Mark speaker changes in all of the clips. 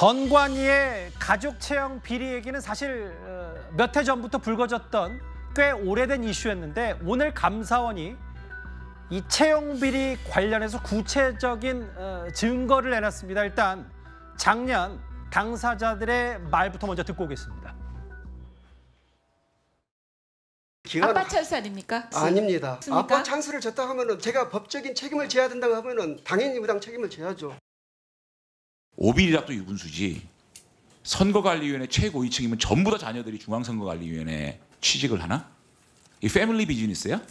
Speaker 1: 전관위의 가족 채용 비리 얘기는 사실 어, 몇해 전부터 불거졌던 꽤 오래된 이슈였는데 오늘 감사원이 이 채용 비리 관련해서 구체적인 어, 증거를 내놨습니다. 일단 작년 당사자들의 말부터 먼저 듣고 오겠습니다. 기간... 아빠
Speaker 2: 찬스 아닙니까? 아, 아닙니다. 아빠
Speaker 1: 찬스를 졌다 하면은 제가 법적인 책임을 져야 된다고 하면은 당연히 무당 책임을
Speaker 2: 져야죠.
Speaker 3: 오빌리락도 유분수지. 선거관리위원회 최고위층이면 전부 다 자녀들이 중앙선거관리위원회에 취직을 하나? 이 패밀리 비즈니스야?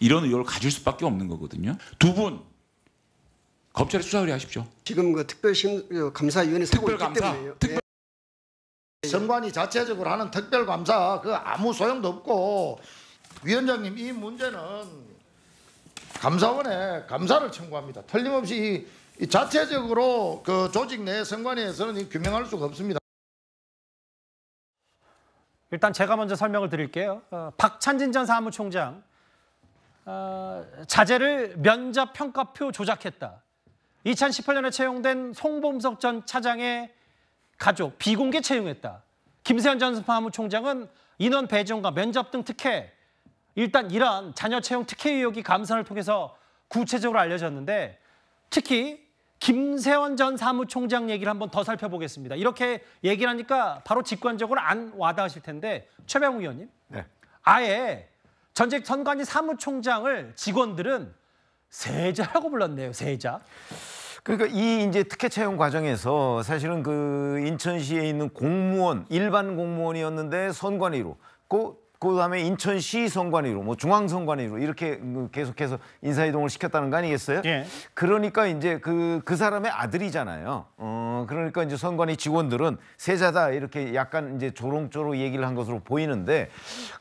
Speaker 3: 이런 의혹을 가질 수밖에 없는 거거든요. 두분 검찰에 수사 의뢰하십시오.
Speaker 1: 지금 그 특별심 그 감사위원회 세고 있기 감사. 때문에요. 특별... 예. 선관위 자체적으로 하는 특별감사 그 아무 소용도 없고 위원장님 이 문제는 감사원에 감사를 청구합니다. 틀림없이 자체적으로 그 조직 내 선관위에서는 규명할 수가 없습니다. 일단 제가 먼저 설명을 드릴게요. 어, 박찬진 전 사무총장 어, 자제를 면접 평가표 조작했다. 2018년에 채용된 송범석 전 차장의 가족 비공개 채용했다. 김세현 전 사무총장은 인원 배정과 면접 등 특혜 일단 이러한 자녀 채용 특혜 의혹이 감사를 통해서 구체적으로 알려졌는데 특히 김세원 전 사무총장 얘기를 한번 더 살펴보겠습니다. 이렇게 얘기를 하니까 바로 직관적으로 안 와닿으실 텐데 최병우 의원님. 네. 아예 전직 선관위
Speaker 2: 사무총장을 직원들은 세자라고 불렀네요. 세자. 그러니까 이 이제 특혜 채용 과정에서 사실은 그 인천시에 있는 공무원 일반 공무원이었는데 선관위로 고 그다음에 인천시 선관위로 뭐 중앙 선관위로 이렇게 계속해서 인사이동을 시켰다는 거 아니겠어요? 예. 그러니까 이제 그그 그 사람의 아들이잖아요. 어 그러니까 이제 선관위 직원들은 세자다 이렇게 약간 이제 조롱조롱 얘기를 한 것으로 보이는데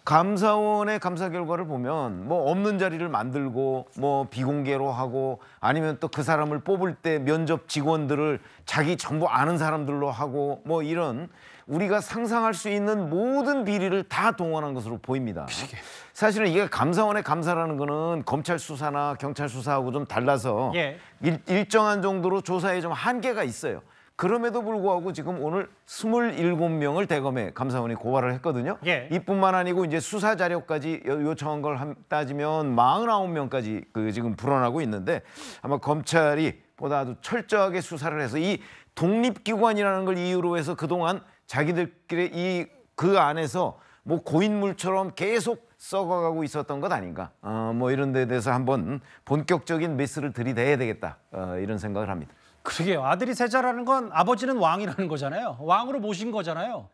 Speaker 2: 감사원의 감사 결과를 보면 뭐 없는 자리를 만들고 뭐 비공개로 하고 아니면 또 그 사람을 뽑을 때 면접 직원들을 자기 전부 아는 사람들로 하고 뭐 이런 우리가 상상할 수 있는 모든 비리를 다 동원한 것으로 보입니다. 비게 사실은 이게 감사원의 감사라는 거는 검찰 수사나 경찰 수사하고 좀 달라서 예. 일, 정한 정도로 조사에 좀 한계가 있어요. 그럼에도 불구하고 지금 오늘 스물 명을 대검에 감사원이 고발을 했거든요. 예. 이뿐만 아니고 이제 수사 자료까지 요청한 걸 따지면 49명까지 그 지금 불어나고 있는데 아마 검찰이 보다 아주 철저하게 수사를 해서 이 독립기관이라는 걸 이유로 해서 그동안 자기들끼리 이 그 안에서 뭐 고인물처럼 계속 썩어가고 있었던 것 아닌가 어, 뭐 이런 데 대해서 한번 본격적인 메스를 들이대야 되겠다 어, 이런 생각을 합니다. 그러게요. 아들이 세자라는 건 아버지는 왕이라는 거잖아요. 왕으로 모신 거잖아요.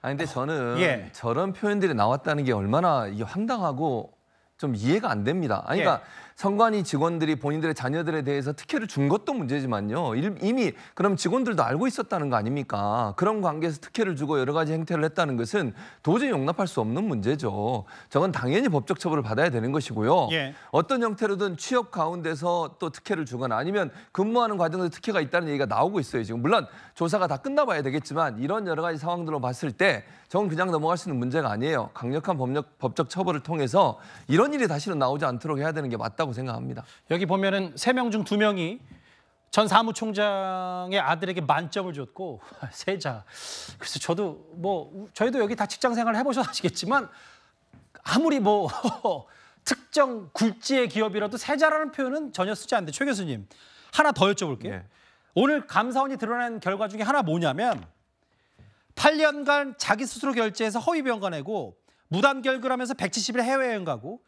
Speaker 3: 아 근데 저는 예. 저런 표현들이 나왔다는 게 얼마나 이게 황당하고 좀 이해가 안 됩니다. 아니, 예. 그러니까 선관위 직원들이 본인들의 자녀들에 대해서 특혜를 준 것도 문제지만요. 이미 그럼 직원들도 알고 있었다는 거 아닙니까? 그런 관계에서 특혜를 주고 여러 가지 행태를 했다는 것은 도저히 용납할 수 없는 문제죠. 저건 당연히 법적 처벌을 받아야 되는 것이고요. 예. 어떤 형태로든 취업 가운데서 또 특혜를 주거나 아니면 근무하는 과정에서 특혜가 있다는 얘기가 나오고 있어요. 지금 물론 조사가 다 끝나봐야 되겠지만 이런 여러 가지 상황들로 봤을 때 저건 그냥 넘어갈 수 있는 문제가 아니에요. 강력한 법력, 법적 처벌을 통해서 이런 일이 다시는 나오지 않도록 해야 되는 게 맞다. 맞다고 생각합니다. 여기 보면은 세 명 중 두명이전
Speaker 1: 사무총장의 아들에게 만점을 줬고 세자. 그래서 저도 뭐 저희도 여기 다 직장 생활 해보셔서 아시겠지만 아무리 뭐 특정 굴지의 기업이라도 세자라는 표현은 전혀 쓰지 않는데 최 교수님 하나 더 여쭤볼게요. 네. 오늘 감사원이 드러낸 결과 중에 하나 뭐냐면 8년간 자기 스스로 결제해서 허위병가 내고 무단 결근하면서 170일 해외여행 가고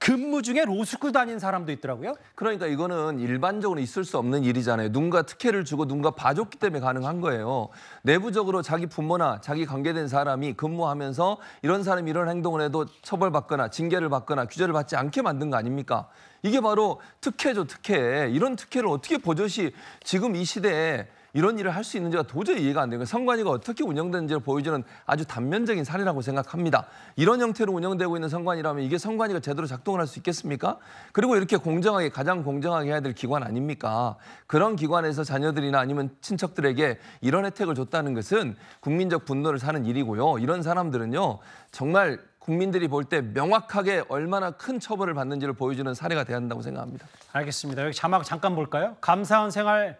Speaker 3: 근무 중에 로스쿨 다닌 사람도 있더라고요. 그러니까 이거는 일반적으로 있을 수 없는 일이잖아요. 누군가 특혜를 주고 누군가 봐줬기 때문에 가능한 거예요. 내부적으로 자기 부모나 자기 관계된 사람이 근무하면서 이런 사람이 이런 행동을 해도 처벌받거나 징계를 받거나 규제를 받지 않게 만든 거 아닙니까? 이게 바로 특혜죠, 특혜. 이런 특혜를 어떻게 보젓이 지금 이 시대에 이런 일을 할 수 있는지가 도저히 이해가 안 되고 선관위가 어떻게 운영되는지를 보여주는 아주 단면적인 사례라고 생각합니다. 이런 형태로 운영되고 있는 선관위라면 이게 선관위가 제대로 작동을 할 수 있겠습니까? 그리고 이렇게 공정하게 가장 공정하게 해야 될 기관 아닙니까? 그런 기관에서 자녀들이나 아니면 친척들에게 이런 혜택을 줬다는 것은 국민적 분노를 사는 일이고요. 이런 사람들은요. 정말 국민들이 볼 때 명확하게 얼마나 큰 처벌을 받는지를 보여주는 사례가 돼야 한다고 생각합니다. 알겠습니다. 여기 자막 잠깐 볼까요? 감사원
Speaker 1: 생활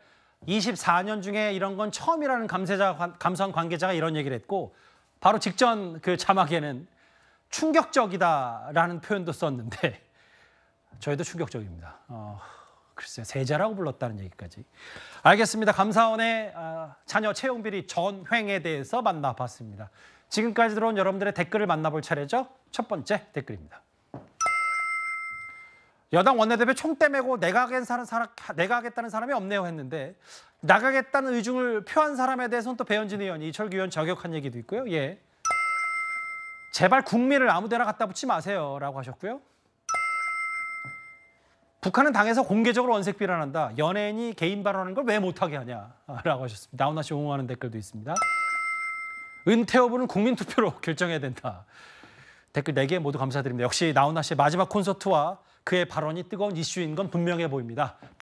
Speaker 1: 24년 중에 이런 건 처음이라는 감세자, 감사 관계자가 이런 얘기를 했고 바로 직전 그 자막에는 충격적이다라는 표현도 썼는데 저희도 충격적입니다. 어, 글쎄요, 세자라고 불렀다는 얘기까지. 알겠습니다. 감사원의 어, 자녀 채용 비리 전횡에 대해서 만나봤습니다. 지금까지 들어온 여러분들의 댓글을 만나볼 차례죠. 첫 번째 댓글입니다. 여당 원내대표 총대 메고 내가 겠다는 사람, 내가 겠다는 사람이 없네요 했는데 나가겠다는 의중을 표한 사람에 대해서는 또 배현진 의원, 이철규 의원 저격한 얘기도 있고요. 예. 제발 국민을 아무데나 갖다 붙지 마세요라고 하셨고요. 북한은 당에서 공개적으로 원색 비난한다. 연예인이 개인 발언하는 걸 왜 못하게 하냐라고 하셨습니다. 나훈아 씨 옹호하는 댓글도 있습니다. 은퇴 여부는 국민 투표로 결정해야 된다. 댓글 4개 모두 감사드립니다. 역시 나훈아 씨의 마지막 콘서트와 그의 발언이 뜨거운 이슈인 건 분명해 보입니다.